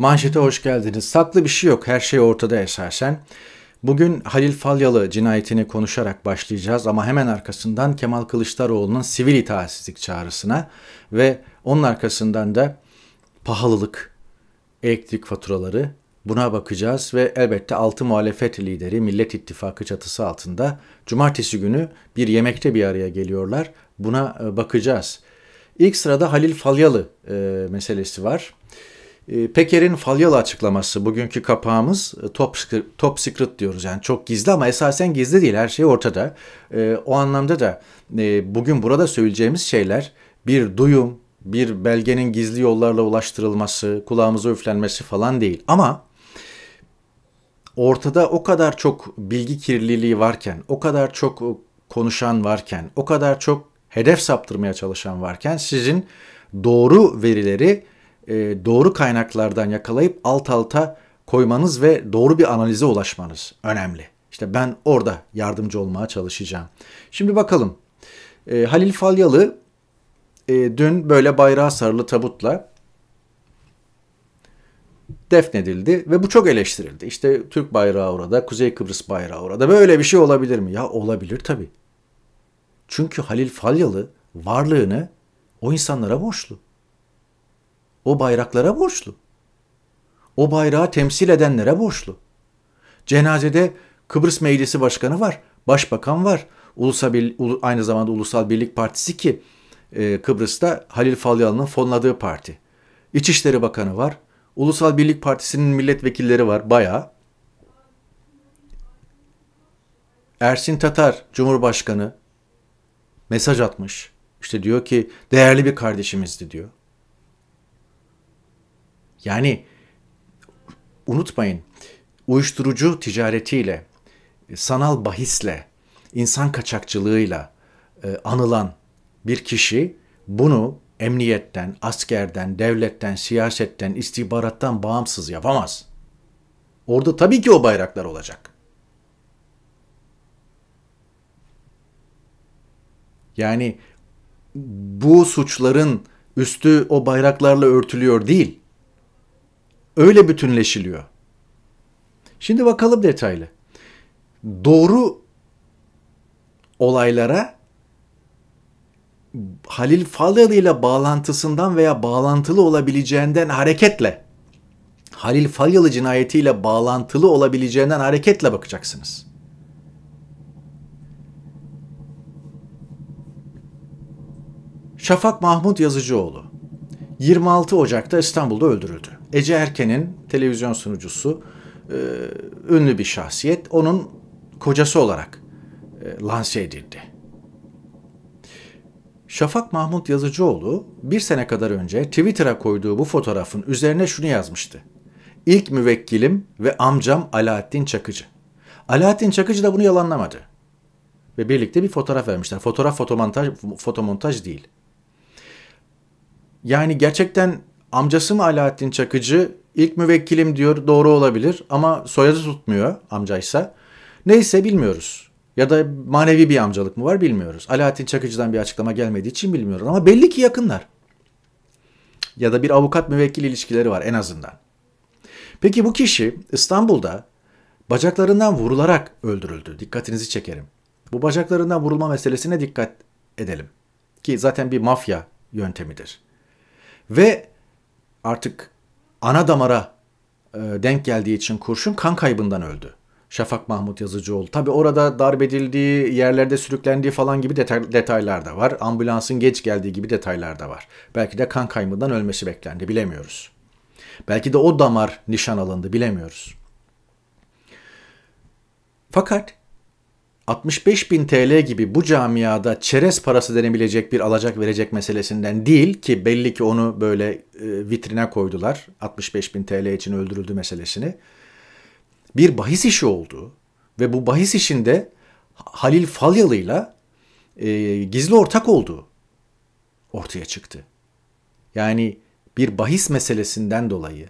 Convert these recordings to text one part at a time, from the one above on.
Manşete hoş geldiniz. Saklı bir şey yok. Her şey ortada esasen. Bugün Halil Falyalı cinayetini konuşarak başlayacağız ama hemen arkasından Kemal Kılıçdaroğlu'nun sivil itaatsizlik çağrısına ve onun arkasından da pahalılık, elektrik faturaları buna bakacağız ve elbette altı muhalefet lideri Millet İttifakı çatısı altında cumartesi günü bir yemekte bir araya geliyorlar. Buna e, bakacağız. İlk sırada Halil Falyalı e, meselesi var. Ee, Peker'in falyalı açıklaması bugünkü kapağımız e, top, top secret diyoruz yani çok gizli ama esasen gizli değil her şey ortada. E, o anlamda da e, bugün burada söyleyeceğimiz şeyler bir duyum, bir belgenin gizli yollarla ulaştırılması, kulağımıza üflenmesi falan değil. Ama ortada o kadar çok bilgi kirliliği varken, o kadar çok e, konuşan varken, o kadar çok hedef saptırmaya çalışan varken sizin doğru verileri e, doğru kaynaklardan yakalayıp alt alta koymanız ve doğru bir analize ulaşmanız önemli. İşte ben orada yardımcı olmaya çalışacağım. Şimdi bakalım. E, Halil Falyalı e, dün böyle bayrağı sarılı tabutla defnedildi ve bu çok eleştirildi. İşte Türk bayrağı orada, Kuzey Kıbrıs bayrağı orada. Böyle bir şey olabilir mi? Ya olabilir tabii. Çünkü Halil Falyalı varlığını o insanlara borçlu o bayraklara borçlu. O bayrağı temsil edenlere borçlu. Cenazede Kıbrıs Meclisi Başkanı var, Başbakan var. Ulusa bir, aynı zamanda Ulusal Birlik Partisi ki e, Kıbrıs'ta Halil Falyalı'nın fonladığı parti. İçişleri Bakanı var. Ulusal Birlik Partisi'nin milletvekilleri var bayağı. Ersin Tatar Cumhurbaşkanı mesaj atmış. İşte diyor ki değerli bir kardeşimizdi diyor. Yani unutmayın uyuşturucu ticaretiyle, e, sanal bahisle, insan kaçakçılığıyla e, anılan bir kişi bunu emniyetten, askerden, devletten, siyasetten, istihbarattan bağımsız yapamaz. Orada tabii ki o bayraklar olacak. Yani bu suçların üstü o bayraklarla örtülüyor değil. Öyle bütünleşiliyor. Şimdi bakalım detaylı. Doğru olaylara Halil Falyalı ile bağlantısından veya bağlantılı olabileceğinden hareketle Halil Falyalı cinayetiyle bağlantılı olabileceğinden hareketle bakacaksınız. Şafak Mahmut Yazıcıoğlu 26 Ocak'ta İstanbul'da öldürüldü. Ece Erken'in televizyon sunucusu e, ünlü bir şahsiyet onun kocası olarak e, lanse edildi. Şafak Mahmut Yazıcıoğlu bir sene kadar önce Twitter'a koyduğu bu fotoğrafın üzerine şunu yazmıştı. İlk müvekkilim ve amcam Alaaddin Çakıcı. Alaaddin Çakıcı da bunu yalanlamadı. Ve birlikte bir fotoğraf vermişler. Fotoğraf fotomontaj, fotomontaj değil. Yani gerçekten Amcası mı Alaaddin Çakıcı? İlk müvekkilim diyor doğru olabilir ama soyadı tutmuyor amcaysa. Neyse bilmiyoruz. Ya da manevi bir amcalık mı var bilmiyoruz. Alaaddin Çakıcı'dan bir açıklama gelmediği için bilmiyoruz ama belli ki yakınlar. Ya da bir avukat müvekkil ilişkileri var en azından. Peki bu kişi İstanbul'da bacaklarından vurularak öldürüldü. Dikkatinizi çekerim. Bu bacaklarından vurulma meselesine dikkat edelim. Ki zaten bir mafya yöntemidir. Ve artık ana damara e, denk geldiği için kurşun kan kaybından öldü. Şafak Mahmut Yazıcıoğlu. Tabi orada darbedildiği, yerlerde sürüklendiği falan gibi detaylar da var. Ambulansın geç geldiği gibi detaylar da var. Belki de kan kaybından ölmesi beklendi bilemiyoruz. Belki de o damar nişan alındı bilemiyoruz. Fakat 65 bin TL gibi bu camiada çerez parası denebilecek bir alacak verecek meselesinden değil ki belli ki onu böyle e, vitrine koydular 65 bin TL için öldürüldü meselesini. Bir bahis işi oldu ve bu bahis işinde Halil Falyalı'yla e, gizli ortak olduğu ortaya çıktı. Yani bir bahis meselesinden dolayı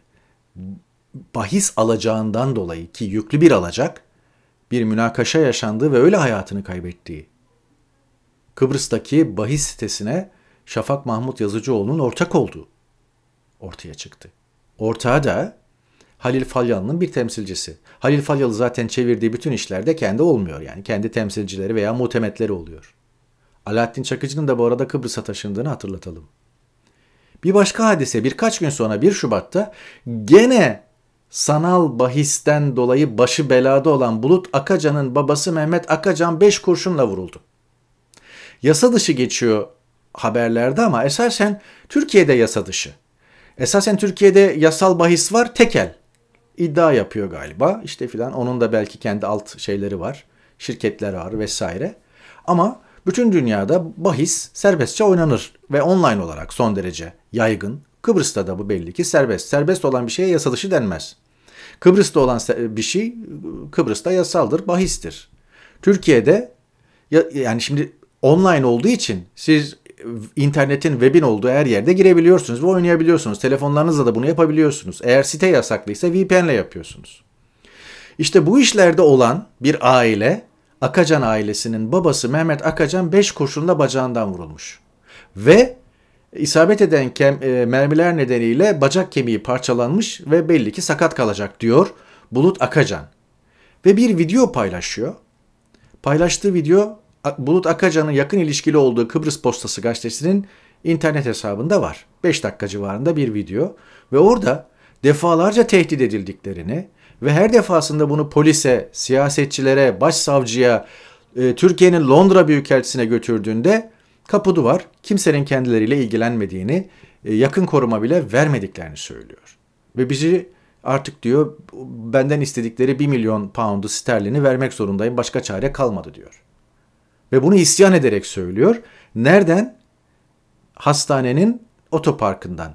bahis alacağından dolayı ki yüklü bir alacak bir münakaşa yaşandığı ve öyle hayatını kaybettiği. Kıbrıs'taki bahis sitesine Şafak Mahmut Yazıcıoğlu'nun ortak olduğu ortaya çıktı. Ortağı da Halil Falyalı'nın bir temsilcisi. Halil Falyalı zaten çevirdiği bütün işlerde kendi olmuyor yani. Kendi temsilcileri veya muhtemetleri oluyor. Alaaddin Çakıcı'nın da bu arada Kıbrıs'a taşındığını hatırlatalım. Bir başka hadise birkaç gün sonra 1 Şubat'ta gene sanal bahisten dolayı başı belada olan Bulut Akacan'ın babası Mehmet Akacan 5 kurşunla vuruldu. Yasa dışı geçiyor haberlerde ama esasen Türkiye'de yasa dışı. Esasen Türkiye'de yasal bahis var tekel. İddia yapıyor galiba işte filan onun da belki kendi alt şeyleri var. Şirketler var vesaire. Ama bütün dünyada bahis serbestçe oynanır ve online olarak son derece yaygın Kıbrıs'ta da bu belli ki serbest. Serbest olan bir şeye yasalışı denmez. Kıbrıs'ta olan bir şey Kıbrıs'ta yasaldır, bahistir. Türkiye'de yani şimdi online olduğu için siz internetin webin olduğu her yerde girebiliyorsunuz ve oynayabiliyorsunuz. Telefonlarınızla da bunu yapabiliyorsunuz. Eğer site yasaklıysa VPN ile yapıyorsunuz. İşte bu işlerde olan bir aile Akacan ailesinin babası Mehmet Akacan 5 kurşunla bacağından vurulmuş. Ve İsabet eden kem, e, mermiler nedeniyle bacak kemiği parçalanmış ve belli ki sakat kalacak diyor Bulut Akacan. Ve bir video paylaşıyor. Paylaştığı video Bulut Akacan'ın yakın ilişkili olduğu Kıbrıs Postası gazetesinin internet hesabında var. 5 dakika civarında bir video ve orada defalarca tehdit edildiklerini ve her defasında bunu polise, siyasetçilere, başsavcıya, e, Türkiye'nin Londra Büyükelçisi'ne götürdüğünde kapı duvar kimsenin kendileriyle ilgilenmediğini, e, yakın koruma bile vermediklerini söylüyor. Ve bizi artık diyor benden istedikleri 1 milyon poundu sterlini vermek zorundayım başka çare kalmadı diyor. Ve bunu isyan ederek söylüyor. Nereden? Hastanenin otoparkından.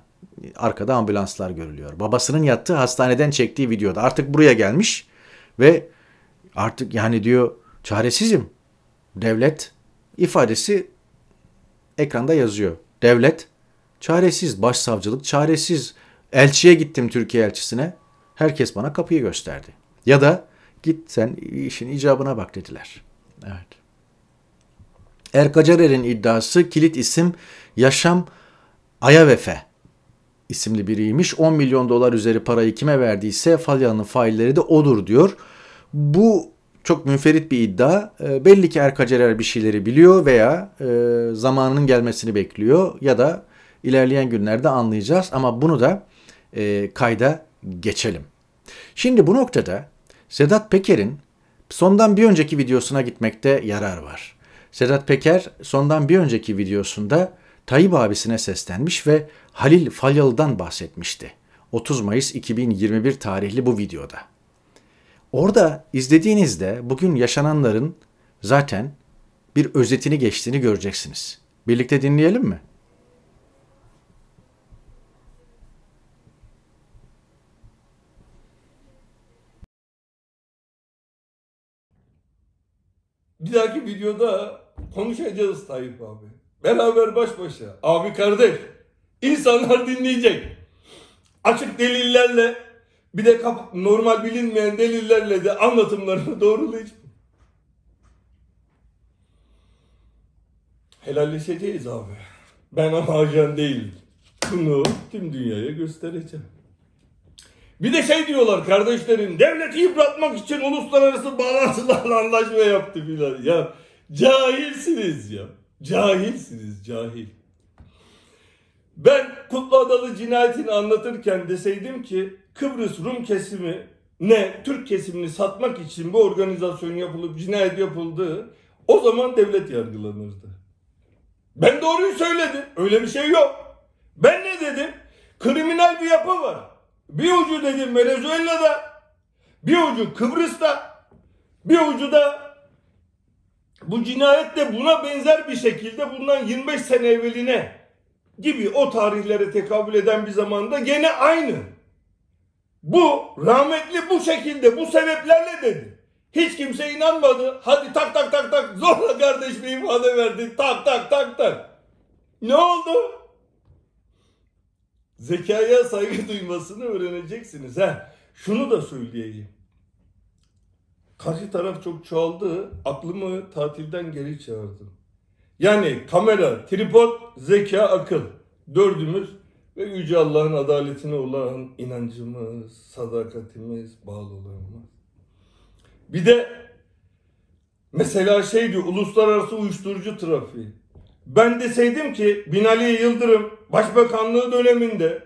Arkada ambulanslar görülüyor. Babasının yattığı hastaneden çektiği videoda artık buraya gelmiş ve artık yani diyor çaresizim. Devlet ifadesi ekranda yazıyor. Devlet çaresiz, başsavcılık çaresiz. Elçiye gittim Türkiye elçisine. Herkes bana kapıyı gösterdi. Ya da git sen işin icabına bak dediler. Evet. Erkacarer'in iddiası kilit isim Yaşam Ayavefe isimli biriymiş. 10 milyon dolar üzeri parayı kime verdiyse Falyalı'nın failleri de odur diyor. Bu çok münferit bir iddia. E, belli ki Erkacerer bir şeyleri biliyor veya e, zamanının gelmesini bekliyor ya da ilerleyen günlerde anlayacağız ama bunu da e, kayda geçelim. Şimdi bu noktada Sedat Peker'in sondan bir önceki videosuna gitmekte yarar var. Sedat Peker sondan bir önceki videosunda Tayyip abisine seslenmiş ve Halil Falyalı'dan bahsetmişti. 30 Mayıs 2021 tarihli bu videoda. Orada izlediğinizde bugün yaşananların zaten bir özetini geçtiğini göreceksiniz. Birlikte dinleyelim mi? Bir dahaki videoda konuşacağız Tayyip abi. Beraber baş başa. Abi kardeş. İnsanlar dinleyecek. Açık delillerle bir de normal bilinmeyen delillerle de anlatımlarını doğrulayacak. Helalleşeceğiz abi. Ben ama ajan değil. Bunu tüm dünyaya göstereceğim. Bir de şey diyorlar kardeşlerim devleti yıpratmak için uluslararası bağlantılarla anlaşma yaptı filan. Ya cahilsiniz ya. Cahilsiniz cahil. Ben Kutlu Adalı cinayetini anlatırken deseydim ki Kıbrıs Rum kesimi ne Türk kesimini satmak için bu organizasyon yapılıp cinayet yapıldığı o zaman devlet yargılanırdı. Ben doğruyu söyledim. Öyle bir şey yok. Ben ne dedim? Kriminal bir yapı var. Bir ucu dedim Venezuela'da, bir ucu Kıbrıs'ta, bir ucu da bu cinayette buna benzer bir şekilde bundan 25 sene evveline gibi o tarihlere tekabül eden bir zamanda gene aynı bu rahmetli bu şekilde bu sebeplerle dedi. Hiç kimse inanmadı. Hadi tak tak tak tak zorla kardeş bir ifade verdi. Tak tak tak tak. Ne oldu? Zekaya saygı duymasını öğreneceksiniz. ha. Şunu da söyleyeyim. Karşı taraf çok çoğaldı. Aklımı tatilden geri çağırdım. Yani kamera, tripod, zeka, akıl. Dördümüz ve Yüce Allah'ın adaletine olan inancımız, sadakatimiz, bağlılığımız. Bir de mesela şeydi uluslararası uyuşturucu trafiği. Ben deseydim ki Binali Yıldırım başbakanlığı döneminde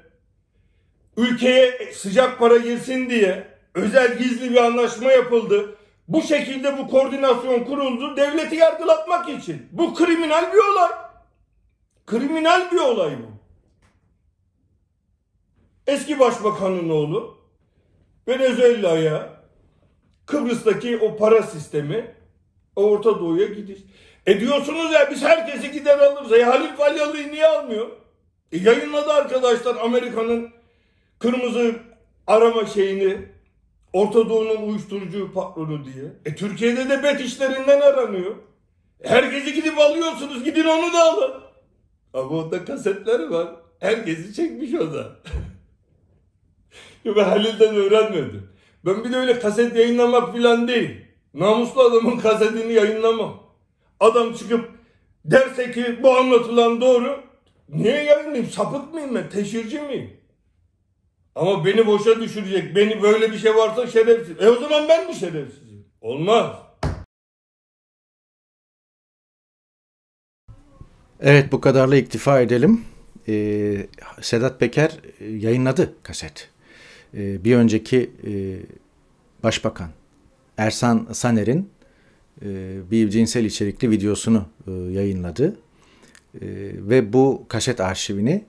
ülkeye sıcak para girsin diye özel gizli bir anlaşma yapıldı. Bu şekilde bu koordinasyon kuruldu devleti yargılatmak için. Bu kriminal bir olay. Kriminal bir olay bu eski başbakanın oğlu Venezuela'ya Kıbrıs'taki o para sistemi Orta Doğu'ya gidiş. E diyorsunuz ya biz herkesi gider alırız. E Halil Falyalı'yı niye almıyor? E yayınladı arkadaşlar Amerika'nın kırmızı arama şeyini Orta Doğu'nun uyuşturucu patronu diye. E Türkiye'de de bet işlerinden aranıyor. E herkesi gidip alıyorsunuz. Gidin onu da alın. Ama onda kasetleri var. Herkesi çekmiş o da. ben Halil'den öğrenmedim. Ben bir de öyle kaset yayınlamak filan değil. Namuslu adamın kasetini yayınlamam. Adam çıkıp derse ki bu anlatılan doğru. Niye yayınlayayım? Sapık mıyım ben? Teşhirci miyim? Ama beni boşa düşürecek. Beni böyle bir şey varsa şerefsiz. E o zaman ben mi şerefsizim? Olmaz. Evet bu kadarla iktifa edelim. Ee, Sedat Peker e, yayınladı kaset. Ee, bir önceki e, başbakan Ersan Saner'in e, bir cinsel içerikli videosunu e, yayınladı. ve bu kaset arşivini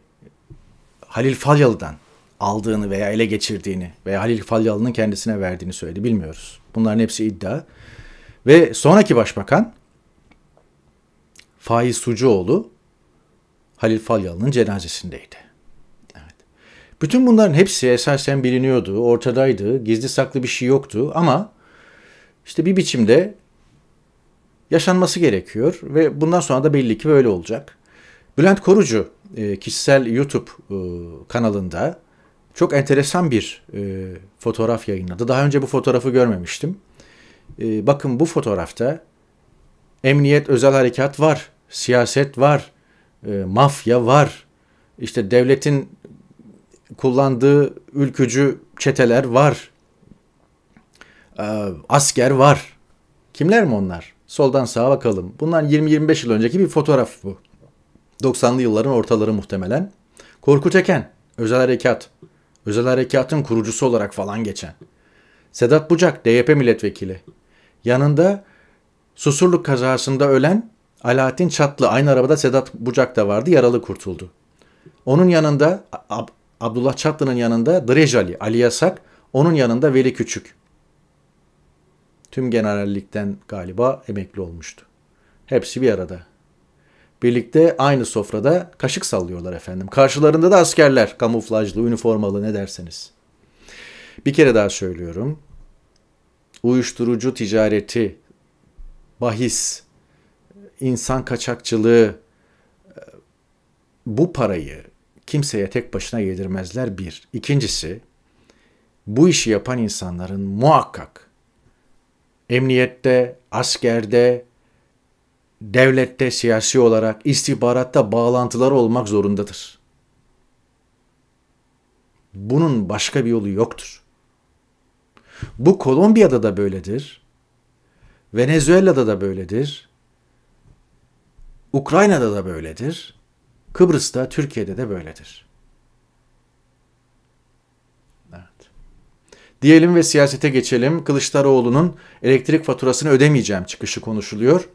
Halil Falyalı'dan aldığını veya ele geçirdiğini veya Halil Falyalı'nın kendisine verdiğini söyledi. Bilmiyoruz. Bunların hepsi iddia. Ve sonraki başbakan Faiz Sucuoğlu Halil Falyalı'nın cenazesindeydi. Bütün bunların hepsi esasen biliniyordu, ortadaydı, gizli saklı bir şey yoktu ama işte bir biçimde yaşanması gerekiyor ve bundan sonra da belli ki böyle olacak. Bülent Korucu e, kişisel YouTube e, kanalında çok enteresan bir e, fotoğraf yayınladı. Daha önce bu fotoğrafı görmemiştim. Bakın bu fotoğrafta emniyet, özel harekat var, siyaset var, mafya var, işte devletin kullandığı ülkücü çeteler var. Ee, asker var. Kimler mi onlar? Soldan sağa bakalım. Bundan 20-25 yıl önceki bir fotoğraf bu. 90'lı yılların ortaları muhtemelen. Korkut Eken, Özel Harekat. Özel Harekat'ın kurucusu olarak falan geçen. Sedat Bucak, DYP milletvekili. Yanında Susurluk kazasında ölen Alaaddin Çatlı. Aynı arabada Sedat Bucak da vardı. Yaralı kurtuldu. Onun yanında Abdullah Çatlı'nın yanında Drejali, Ali Yasak, onun yanında Veli Küçük. Tüm generallikten galiba emekli olmuştu. Hepsi bir arada. Birlikte aynı sofrada kaşık sallıyorlar efendim. Karşılarında da askerler, kamuflajlı, üniformalı ne derseniz. Bir kere daha söylüyorum. Uyuşturucu ticareti, bahis, insan kaçakçılığı e, bu parayı kimseye tek başına yedirmezler bir. İkincisi bu işi yapan insanların muhakkak emniyette, askerde, devlette, siyasi olarak, istihbaratta bağlantıları olmak zorundadır. Bunun başka bir yolu yoktur. Bu Kolombiya'da da böyledir. Venezuela'da da böyledir. Ukrayna'da da böyledir. Kıbrıs'ta, Türkiye'de de böyledir. Evet. Diyelim ve siyasete geçelim. Kılıçdaroğlu'nun elektrik faturasını ödemeyeceğim çıkışı konuşuluyor.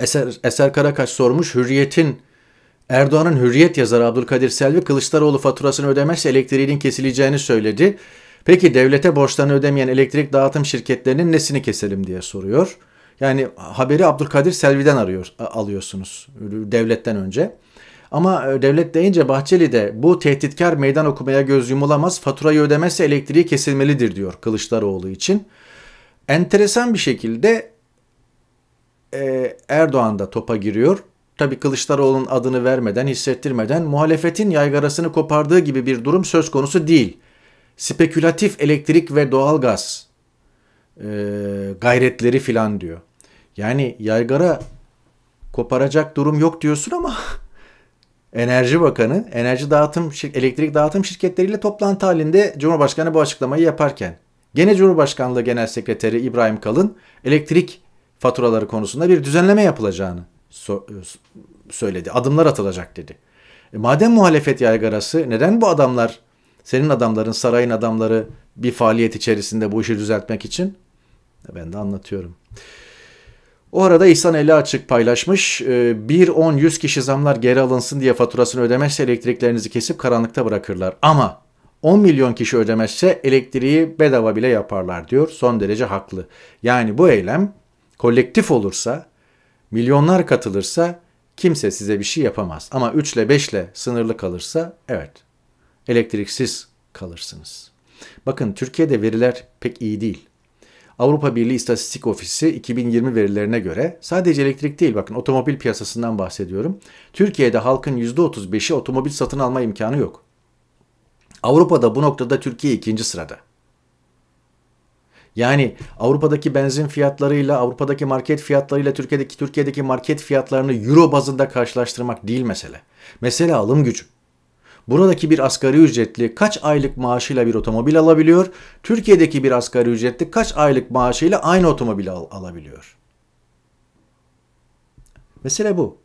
Eser, Eser Karakaş sormuş. Hürriyet'in Erdoğan'ın Hürriyet yazarı Abdülkadir Selvi Kılıçdaroğlu faturasını ödemezse elektriğinin kesileceğini söyledi. Peki devlete borçlarını ödemeyen elektrik dağıtım şirketlerinin nesini keselim diye soruyor. Yani haberi Abdülkadir Selvi'den arıyor, alıyorsunuz devletten önce. Ama e, devlet deyince Bahçeli de bu tehditkar meydan okumaya göz yumulamaz, faturayı ödemezse elektriği kesilmelidir diyor Kılıçdaroğlu için. Enteresan bir şekilde e, Erdoğan da topa giriyor. Tabii Kılıçdaroğlu'nun adını vermeden, hissettirmeden muhalefetin yaygarasını kopardığı gibi bir durum söz konusu değil. Spekülatif elektrik ve doğalgaz e, gayretleri filan diyor. Yani yaygara koparacak durum yok diyorsun ama Enerji Bakanı enerji dağıtım elektrik dağıtım şirketleriyle toplantı halinde Cumhurbaşkanı bu açıklamayı yaparken gene Cumhurbaşkanlığı Genel Sekreteri İbrahim Kalın elektrik faturaları konusunda bir düzenleme yapılacağını so- e, söyledi. Adımlar atılacak dedi. E madem muhalefet yaygarası neden bu adamlar senin adamların sarayın adamları bir faaliyet içerisinde bu işi düzeltmek için? Ben de anlatıyorum. O arada İhsan eli açık paylaşmış. 1-10-100 e, kişi zamlar geri alınsın diye faturasını ödemezse elektriklerinizi kesip karanlıkta bırakırlar. Ama 10 milyon kişi ödemezse elektriği bedava bile yaparlar diyor. Son derece haklı. Yani bu eylem kolektif olursa, milyonlar katılırsa kimse size bir şey yapamaz. Ama 3 ile 5 ile sınırlı kalırsa evet elektriksiz kalırsınız. Bakın Türkiye'de veriler pek iyi değil. Avrupa Birliği İstatistik Ofisi 2020 verilerine göre sadece elektrik değil bakın otomobil piyasasından bahsediyorum. Türkiye'de halkın %35'i otomobil satın alma imkanı yok. Avrupa'da bu noktada Türkiye ikinci sırada. Yani Avrupa'daki benzin fiyatlarıyla, Avrupa'daki market fiyatlarıyla Türkiye'deki Türkiye'deki market fiyatlarını euro bazında karşılaştırmak değil mesele. Mesele alım gücü. Buradaki bir asgari ücretli kaç aylık maaşıyla bir otomobil alabiliyor? Türkiye'deki bir asgari ücretli kaç aylık maaşıyla aynı otomobili al alabiliyor? Mesele bu.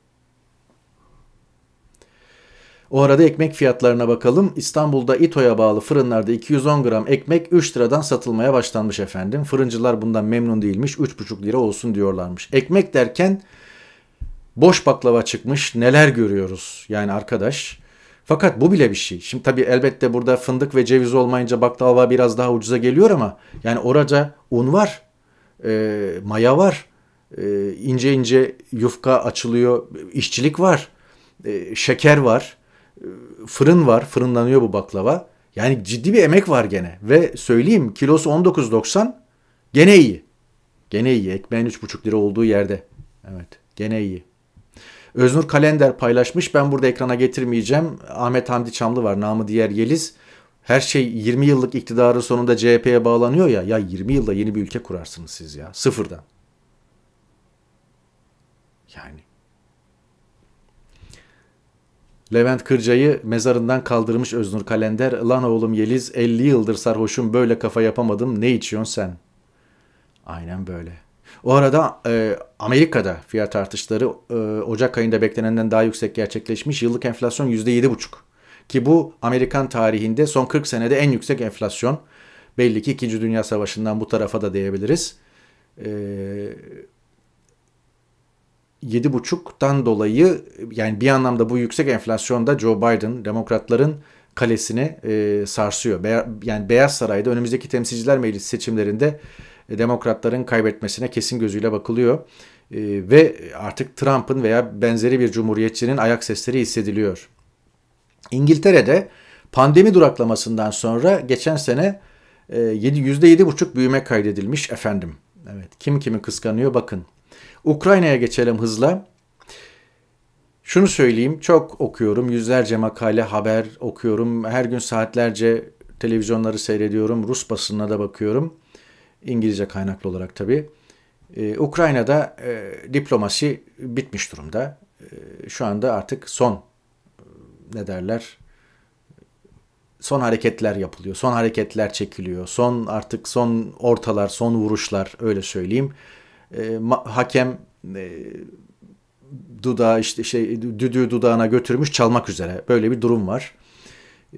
O arada ekmek fiyatlarına bakalım. İstanbul'da İTO'ya bağlı fırınlarda 210 gram ekmek 3 liradan satılmaya başlanmış efendim. Fırıncılar bundan memnun değilmiş. 3,5 lira olsun diyorlarmış. Ekmek derken boş baklava çıkmış. Neler görüyoruz yani arkadaş. Fakat bu bile bir şey. Şimdi tabii elbette burada fındık ve ceviz olmayınca baklava biraz daha ucuza geliyor ama yani oraca un var, e, maya var, e, ince ince yufka açılıyor, işçilik var, e, şeker var, e, fırın var, fırınlanıyor bu baklava. Yani ciddi bir emek var gene ve söyleyeyim kilosu 19.90 gene iyi. Gene iyi. Ekmeğin 3,5 lira olduğu yerde. Evet gene iyi. Öznur Kalender paylaşmış. Ben burada ekrana getirmeyeceğim. Ahmet Hamdi Çamlı var. Namı diğer Yeliz. Her şey 20 yıllık iktidarın sonunda CHP'ye bağlanıyor ya. Ya 20 yılda yeni bir ülke kurarsınız siz ya. Sıfırdan. Yani. Levent Kırca'yı mezarından kaldırmış Öznur Kalender. Lan oğlum Yeliz 50 yıldır sarhoşum böyle kafa yapamadım ne içiyorsun sen? Aynen böyle. O arada e, Amerika'da fiyat artışları e, Ocak ayında beklenenden daha yüksek gerçekleşmiş. Yıllık enflasyon %7,5. Ki bu Amerikan tarihinde son 40 senede en yüksek enflasyon. Belli ki 2. Dünya Savaşı'ndan bu tarafa da diyebiliriz. E, 7,5'tan dolayı yani bir anlamda bu yüksek enflasyonda Joe Biden demokratların kalesini e, sarsıyor. Be yani Beyaz Saray'da önümüzdeki temsilciler meclisi seçimlerinde e, demokratların kaybetmesine kesin gözüyle bakılıyor. E, ve artık Trump'ın veya benzeri bir cumhuriyetçinin ayak sesleri hissediliyor. İngiltere'de pandemi duraklamasından sonra geçen sene %7,5 e, büyüme kaydedilmiş efendim. Evet, kim kimi kıskanıyor bakın. Ukrayna'ya geçelim hızla. Şunu söyleyeyim, çok okuyorum. Yüzlerce makale, haber okuyorum. Her gün saatlerce televizyonları seyrediyorum. Rus basınına da bakıyorum. İngilizce kaynaklı olarak tabii. Ee, Ukrayna'da e, diplomasi bitmiş durumda. E, şu anda artık son e, ne derler son hareketler yapılıyor. Son hareketler çekiliyor. Son artık son ortalar, son vuruşlar öyle söyleyeyim. E, hakem e, dudağı işte şey düdüğü dudağına götürmüş çalmak üzere. Böyle bir durum var.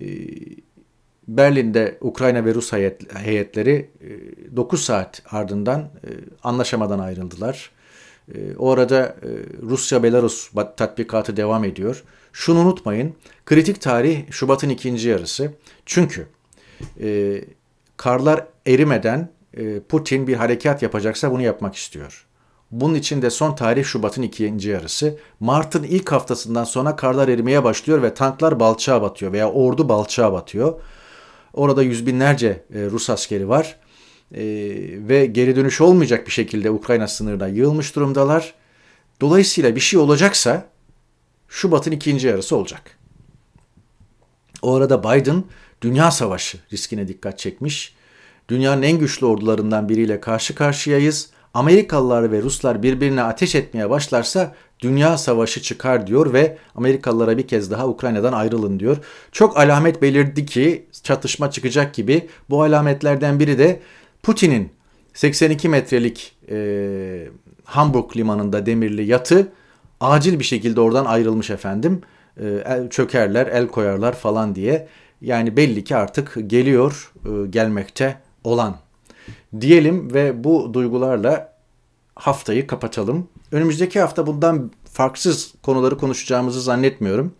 E, Berlin'de Ukrayna ve Rus heyetleri 9 e, saat ardından e, anlaşamadan ayrıldılar. E, o arada Rusya-Belarus tatbikatı devam ediyor. Şunu unutmayın, kritik tarih Şubat'ın ikinci yarısı. Çünkü e, karlar erimeden e, Putin bir harekat yapacaksa bunu yapmak istiyor. Bunun için de son tarih Şubat'ın ikinci yarısı. Mart'ın ilk haftasından sonra karlar erimeye başlıyor ve tanklar balçağa batıyor veya ordu balçağa batıyor. Orada yüz binlerce e, Rus askeri var e, ve geri dönüş olmayacak bir şekilde Ukrayna sınırına yığılmış durumdalar. Dolayısıyla bir şey olacaksa Şubat'ın ikinci yarısı olacak. O arada Biden dünya savaşı riskine dikkat çekmiş. Dünyanın en güçlü ordularından biriyle karşı karşıyayız. Amerikalılar ve Ruslar birbirine ateş etmeye başlarsa dünya savaşı çıkar diyor ve Amerikalılara bir kez daha Ukrayna'dan ayrılın diyor. Çok alamet belirdi ki çatışma çıkacak gibi bu alametlerden biri de Putin'in 82 metrelik e, Hamburg limanında demirli yatı acil bir şekilde oradan ayrılmış efendim. E, çökerler, el koyarlar falan diye. Yani belli ki artık geliyor, e, gelmekte olan diyelim ve bu duygularla haftayı kapatalım. Önümüzdeki hafta bundan farksız konuları konuşacağımızı zannetmiyorum.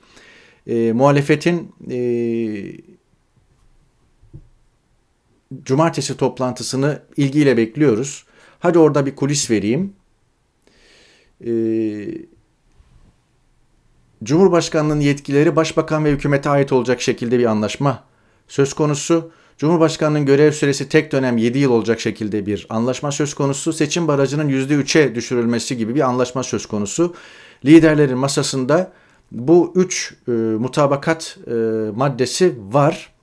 E, muhalefetin e, cumartesi toplantısını ilgiyle bekliyoruz. Hadi orada bir kulis vereyim. E, ee, Cumhurbaşkanlığının yetkileri başbakan ve hükümete ait olacak şekilde bir anlaşma söz konusu. Cumhurbaşkanının görev süresi tek dönem 7 yıl olacak şekilde bir anlaşma söz konusu. Seçim barajının %3'e düşürülmesi gibi bir anlaşma söz konusu. Liderlerin masasında bu 3 e, mutabakat e, maddesi var.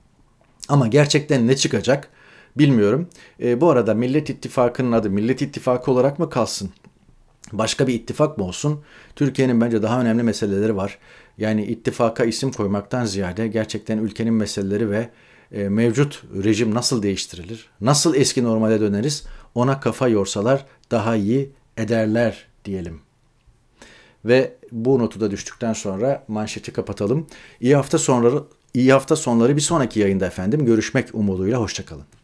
Ama gerçekten ne çıkacak bilmiyorum. E, bu arada Millet İttifakı'nın adı Millet İttifakı olarak mı kalsın? Başka bir ittifak mı olsun? Türkiye'nin bence daha önemli meseleleri var. Yani ittifaka isim koymaktan ziyade gerçekten ülkenin meseleleri ve e, mevcut rejim nasıl değiştirilir, nasıl eski normale döneriz ona kafa yorsalar daha iyi ederler diyelim. Ve bu notu da düştükten sonra manşeti kapatalım. İyi hafta sonları, iyi hafta sonları bir sonraki yayında efendim. Görüşmek umuduyla hoşçakalın.